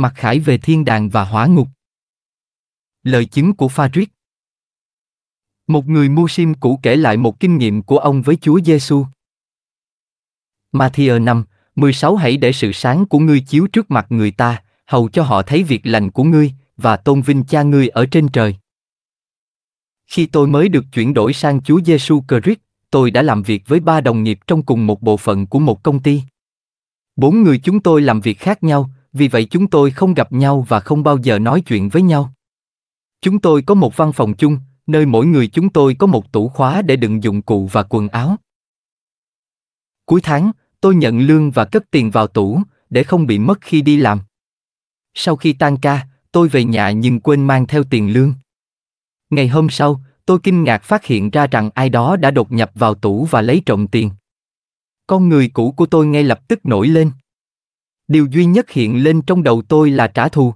mặc khải về thiên đàng và hỏa ngục. Lời chứng của Farid Một người mua sim cũ kể lại một kinh nghiệm của ông với Chúa Giêsu. Matthew 5, 16 Hãy để sự sáng của ngươi chiếu trước mặt người ta, hầu cho họ thấy việc lành của ngươi, và tôn vinh cha ngươi ở trên trời. Khi tôi mới được chuyển đổi sang Chúa Giêsu Christ, tôi đã làm việc với ba đồng nghiệp trong cùng một bộ phận của một công ty. Bốn người chúng tôi làm việc khác nhau, vì vậy chúng tôi không gặp nhau và không bao giờ nói chuyện với nhau. Chúng tôi có một văn phòng chung, nơi mỗi người chúng tôi có một tủ khóa để đựng dụng cụ và quần áo. Cuối tháng, tôi nhận lương và cất tiền vào tủ, để không bị mất khi đi làm. Sau khi tan ca, tôi về nhà nhưng quên mang theo tiền lương. Ngày hôm sau, tôi kinh ngạc phát hiện ra rằng ai đó đã đột nhập vào tủ và lấy trộm tiền. Con người cũ của tôi ngay lập tức nổi lên điều duy nhất hiện lên trong đầu tôi là trả thù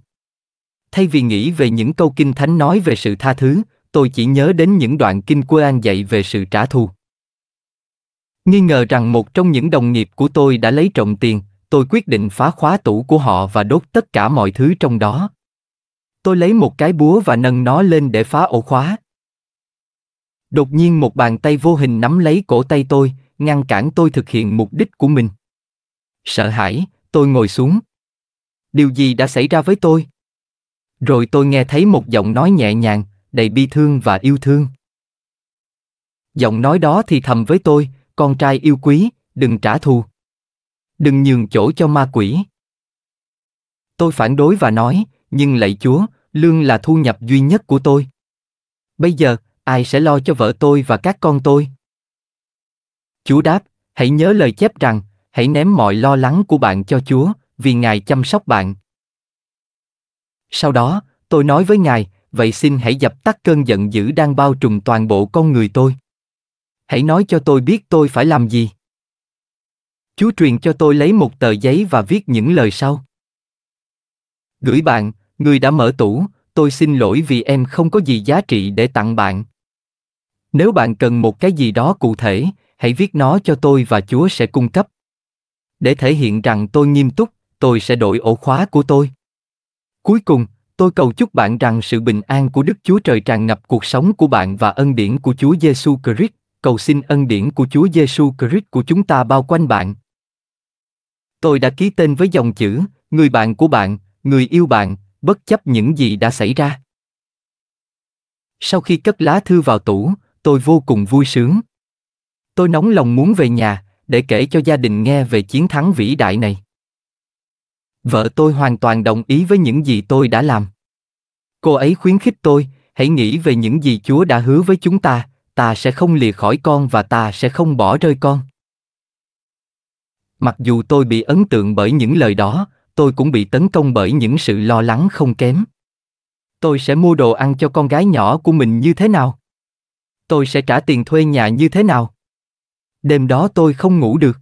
thay vì nghĩ về những câu kinh thánh nói về sự tha thứ tôi chỉ nhớ đến những đoạn kinh An dạy về sự trả thù nghi ngờ rằng một trong những đồng nghiệp của tôi đã lấy trộm tiền tôi quyết định phá khóa tủ của họ và đốt tất cả mọi thứ trong đó tôi lấy một cái búa và nâng nó lên để phá ổ khóa đột nhiên một bàn tay vô hình nắm lấy cổ tay tôi ngăn cản tôi thực hiện mục đích của mình sợ hãi Tôi ngồi xuống. Điều gì đã xảy ra với tôi? Rồi tôi nghe thấy một giọng nói nhẹ nhàng, đầy bi thương và yêu thương. Giọng nói đó thì thầm với tôi, con trai yêu quý, đừng trả thù. Đừng nhường chỗ cho ma quỷ. Tôi phản đối và nói, nhưng lạy Chúa, lương là thu nhập duy nhất của tôi. Bây giờ, ai sẽ lo cho vợ tôi và các con tôi? Chúa đáp, hãy nhớ lời chép rằng, Hãy ném mọi lo lắng của bạn cho Chúa, vì Ngài chăm sóc bạn. Sau đó, tôi nói với Ngài, vậy xin hãy dập tắt cơn giận dữ đang bao trùm toàn bộ con người tôi. Hãy nói cho tôi biết tôi phải làm gì. Chúa truyền cho tôi lấy một tờ giấy và viết những lời sau. Gửi bạn, người đã mở tủ, tôi xin lỗi vì em không có gì giá trị để tặng bạn. Nếu bạn cần một cái gì đó cụ thể, hãy viết nó cho tôi và Chúa sẽ cung cấp để thể hiện rằng tôi nghiêm túc, tôi sẽ đổi ổ khóa của tôi. Cuối cùng, tôi cầu chúc bạn rằng sự bình an của Đức Chúa Trời tràn ngập cuộc sống của bạn và ân điển của Chúa Giêsu Christ. Cầu xin ân điển của Chúa Giêsu Christ của chúng ta bao quanh bạn. Tôi đã ký tên với dòng chữ, người bạn của bạn, người yêu bạn, bất chấp những gì đã xảy ra. Sau khi cất lá thư vào tủ, tôi vô cùng vui sướng. Tôi nóng lòng muốn về nhà, để kể cho gia đình nghe về chiến thắng vĩ đại này. Vợ tôi hoàn toàn đồng ý với những gì tôi đã làm. Cô ấy khuyến khích tôi, hãy nghĩ về những gì Chúa đã hứa với chúng ta, ta sẽ không lìa khỏi con và ta sẽ không bỏ rơi con. Mặc dù tôi bị ấn tượng bởi những lời đó, tôi cũng bị tấn công bởi những sự lo lắng không kém. Tôi sẽ mua đồ ăn cho con gái nhỏ của mình như thế nào? Tôi sẽ trả tiền thuê nhà như thế nào? Đêm đó tôi không ngủ được.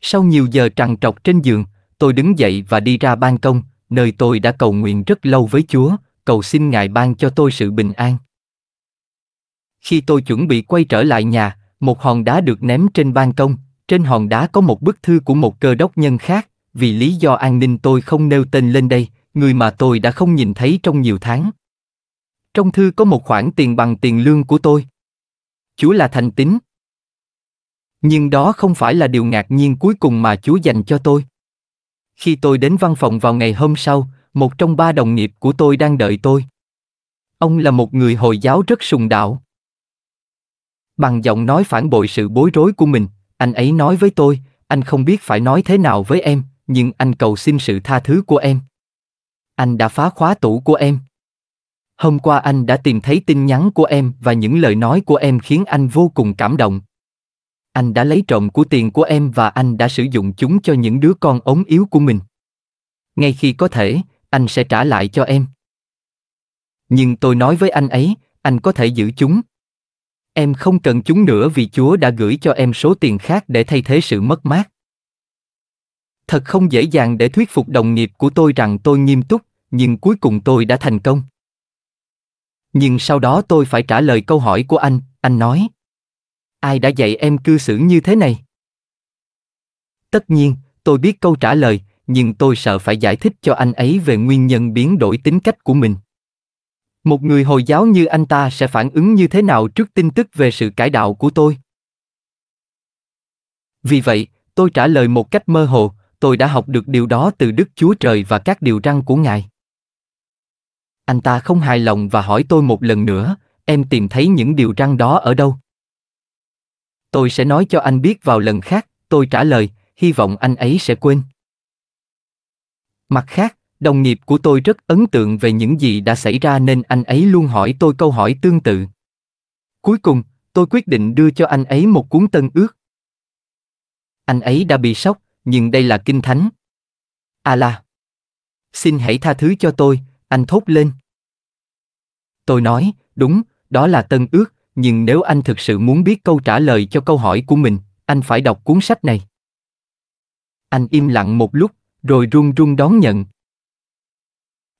Sau nhiều giờ trằn trọc trên giường, tôi đứng dậy và đi ra ban công, nơi tôi đã cầu nguyện rất lâu với Chúa, cầu xin Ngài ban cho tôi sự bình an. Khi tôi chuẩn bị quay trở lại nhà, một hòn đá được ném trên ban công, trên hòn đá có một bức thư của một cơ đốc nhân khác, vì lý do an ninh tôi không nêu tên lên đây, người mà tôi đã không nhìn thấy trong nhiều tháng. Trong thư có một khoản tiền bằng tiền lương của tôi. Chúa là thành tín, nhưng đó không phải là điều ngạc nhiên cuối cùng mà Chúa dành cho tôi. Khi tôi đến văn phòng vào ngày hôm sau, một trong ba đồng nghiệp của tôi đang đợi tôi. Ông là một người Hồi giáo rất sùng đạo. Bằng giọng nói phản bội sự bối rối của mình, anh ấy nói với tôi, anh không biết phải nói thế nào với em, nhưng anh cầu xin sự tha thứ của em. Anh đã phá khóa tủ của em. Hôm qua anh đã tìm thấy tin nhắn của em và những lời nói của em khiến anh vô cùng cảm động anh đã lấy trộm của tiền của em và anh đã sử dụng chúng cho những đứa con ống yếu của mình. Ngay khi có thể, anh sẽ trả lại cho em. Nhưng tôi nói với anh ấy, anh có thể giữ chúng. Em không cần chúng nữa vì Chúa đã gửi cho em số tiền khác để thay thế sự mất mát. Thật không dễ dàng để thuyết phục đồng nghiệp của tôi rằng tôi nghiêm túc, nhưng cuối cùng tôi đã thành công. Nhưng sau đó tôi phải trả lời câu hỏi của anh, anh nói, ai đã dạy em cư xử như thế này? Tất nhiên, tôi biết câu trả lời, nhưng tôi sợ phải giải thích cho anh ấy về nguyên nhân biến đổi tính cách của mình. Một người Hồi giáo như anh ta sẽ phản ứng như thế nào trước tin tức về sự cải đạo của tôi? Vì vậy, tôi trả lời một cách mơ hồ, tôi đã học được điều đó từ Đức Chúa Trời và các điều răn của Ngài. Anh ta không hài lòng và hỏi tôi một lần nữa, em tìm thấy những điều răn đó ở đâu? tôi sẽ nói cho anh biết vào lần khác, tôi trả lời, hy vọng anh ấy sẽ quên. Mặt khác, đồng nghiệp của tôi rất ấn tượng về những gì đã xảy ra nên anh ấy luôn hỏi tôi câu hỏi tương tự. Cuối cùng, tôi quyết định đưa cho anh ấy một cuốn tân ước. Anh ấy đã bị sốc, nhưng đây là kinh thánh. À là. Xin hãy tha thứ cho tôi, anh thốt lên. Tôi nói, đúng, đó là tân ước, nhưng nếu anh thực sự muốn biết câu trả lời cho câu hỏi của mình anh phải đọc cuốn sách này anh im lặng một lúc rồi run run đón nhận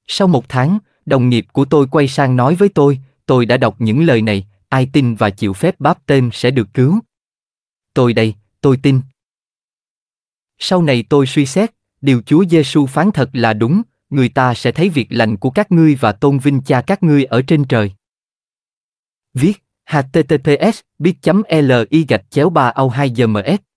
sau một tháng đồng nghiệp của tôi quay sang nói với tôi tôi đã đọc những lời này ai tin và chịu phép báp tên sẽ được cứu tôi đây tôi tin sau này tôi suy xét điều chúa giêsu phán thật là đúng người ta sẽ thấy việc lành của các ngươi và tôn vinh cha các ngươi ở trên trời viết https bit.li gạch chéo 3 au 2 gms